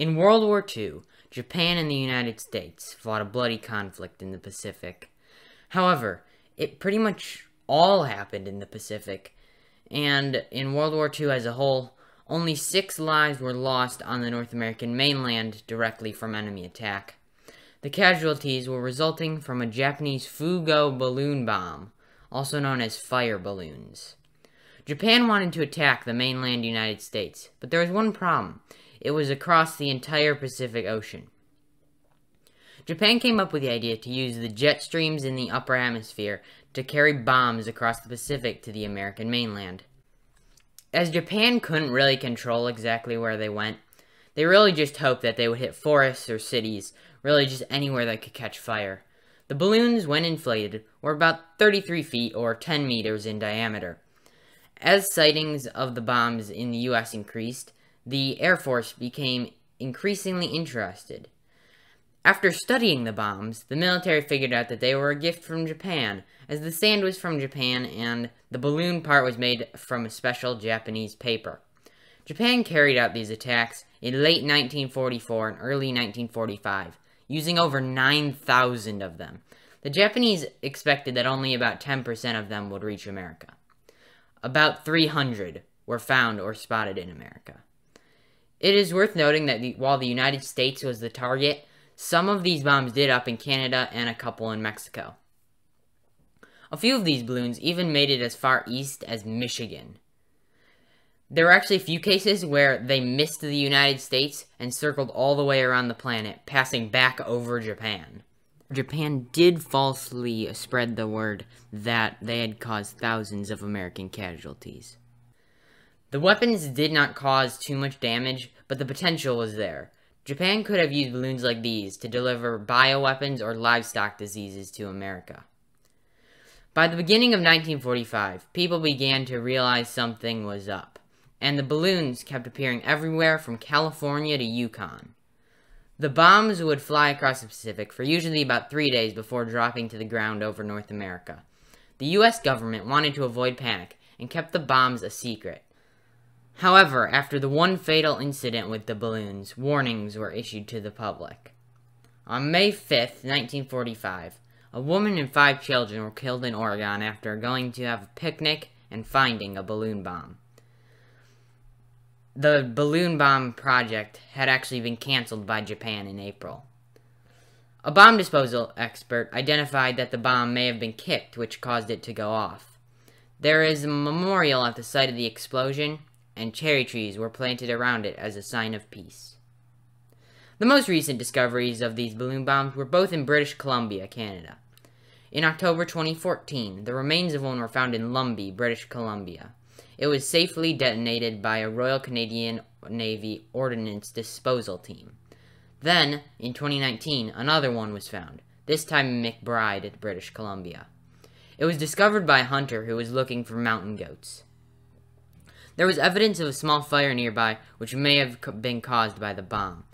In World War II, Japan and the United States fought a bloody conflict in the Pacific. However, it pretty much all happened in the Pacific, and in World War II as a whole, only six lives were lost on the North American mainland directly from enemy attack. The casualties were resulting from a Japanese Fugo balloon bomb, also known as fire balloons. Japan wanted to attack the mainland United States, but there was one problem. It was across the entire Pacific Ocean. Japan came up with the idea to use the jet streams in the upper atmosphere to carry bombs across the Pacific to the American mainland. As Japan couldn't really control exactly where they went, they really just hoped that they would hit forests or cities, really just anywhere that could catch fire. The balloons, when inflated, were about 33 feet or 10 meters in diameter. As sightings of the bombs in the U.S. increased, the Air Force became increasingly interested. After studying the bombs, the military figured out that they were a gift from Japan, as the sand was from Japan and the balloon part was made from a special Japanese paper. Japan carried out these attacks in late 1944 and early 1945, using over 9,000 of them. The Japanese expected that only about 10% of them would reach America. About 300 were found or spotted in America. It is worth noting that the, while the United States was the target, some of these bombs did up in Canada and a couple in Mexico. A few of these balloons even made it as far east as Michigan. There were actually a few cases where they missed the United States and circled all the way around the planet, passing back over Japan. Japan did falsely spread the word that they had caused thousands of American casualties. The weapons did not cause too much damage, but the potential was there. Japan could have used balloons like these to deliver bioweapons or livestock diseases to America. By the beginning of 1945, people began to realize something was up, and the balloons kept appearing everywhere from California to Yukon. The bombs would fly across the Pacific for usually about three days before dropping to the ground over North America. The US government wanted to avoid panic and kept the bombs a secret. However, after the one fatal incident with the balloons, warnings were issued to the public. On May 5, 1945, a woman and five children were killed in Oregon after going to have a picnic and finding a balloon bomb. The balloon bomb project had actually been canceled by Japan in April. A bomb disposal expert identified that the bomb may have been kicked, which caused it to go off. There is a memorial at the site of the explosion, and cherry trees were planted around it as a sign of peace. The most recent discoveries of these balloon bombs were both in British Columbia, Canada. In October 2014, the remains of one were found in Lumbee, British Columbia. It was safely detonated by a Royal Canadian Navy Ordnance Disposal Team. Then, in 2019, another one was found, this time in McBride, British Columbia. It was discovered by a hunter who was looking for mountain goats. There was evidence of a small fire nearby, which may have been caused by the bomb.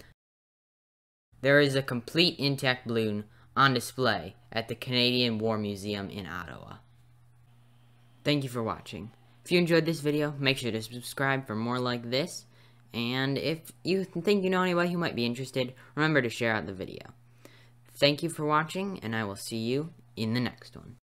There is a complete intact balloon on display at the Canadian War Museum in Ottawa. Thank you for watching. If you enjoyed this video, make sure to subscribe for more like this. And if you think you know anyone who might be interested, remember to share out the video. Thank you for watching, and I will see you in the next one.